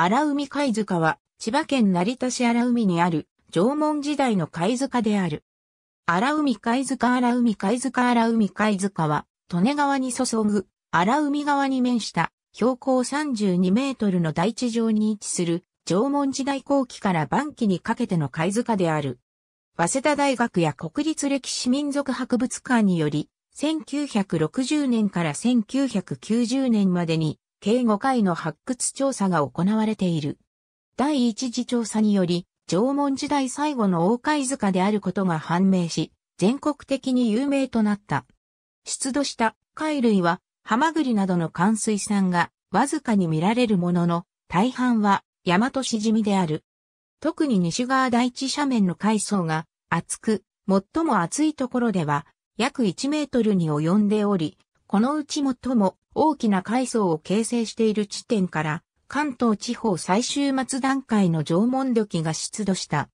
荒海貝塚は、千葉県成田市荒海にある、縄文時代の貝塚である。荒海貝塚荒海貝塚荒海貝塚は、利根川に注ぐ、荒海川に面した、標高32メートルの大地上に位置する、縄文時代後期から晩期にかけての貝塚である。早稲田大学や国立歴史民族博物館により、1960年から1990年までに計5回の発掘調査が行われている。第一次調査により、縄文時代最後の大貝塚であることが判明し、全国的に有名となった。出土した貝類は、ハマグリなどの寒水産がわずかに見られるものの、大半は大和しじみである。特に西側大地斜面の海藻が厚く、最も厚いところでは約1メートルに及んでおり、このうち最も大きな階層を形成している地点から、関東地方最終末段階の縄文土器が出土した。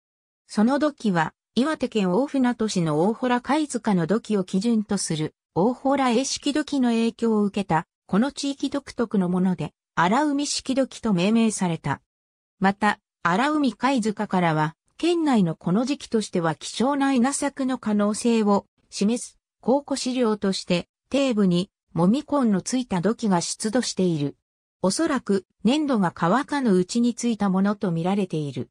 その土器は、岩手県大船渡市の大洞貝塚の土器を基準とする、大洞英式土器の影響を受けた、この地域独特のもので、荒海式土器と命名された。また、荒海貝塚からは、県内のこの時期としては希少な稲作の可能性を示す考古資料として底部に、もみ根のついた土器が出土している。おそらく、粘土が乾かぬうちについたものと見られている。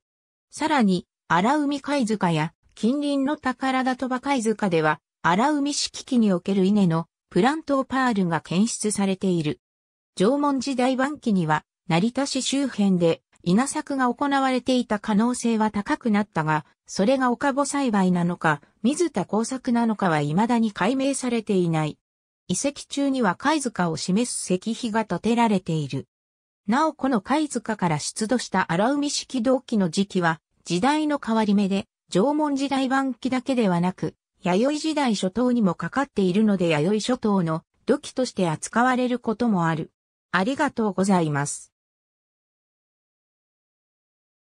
さらに、荒海貝塚や、近隣の宝田鳥羽貝塚では、荒海式機における稲のプラントパールが検出されている。縄文時代晩期には、成田市周辺で稲作が行われていた可能性は高くなったが、それが岡か栽培なのか、水田耕作なのかは未だに解明されていない。遺跡中には貝塚を示す石碑が建てられている。なおこの貝塚から出土した荒海式銅器の時期は時代の変わり目で縄文時代晩期だけではなく弥生時代初頭にもかかっているので弥生初頭の土器として扱われることもある。ありがとうございます。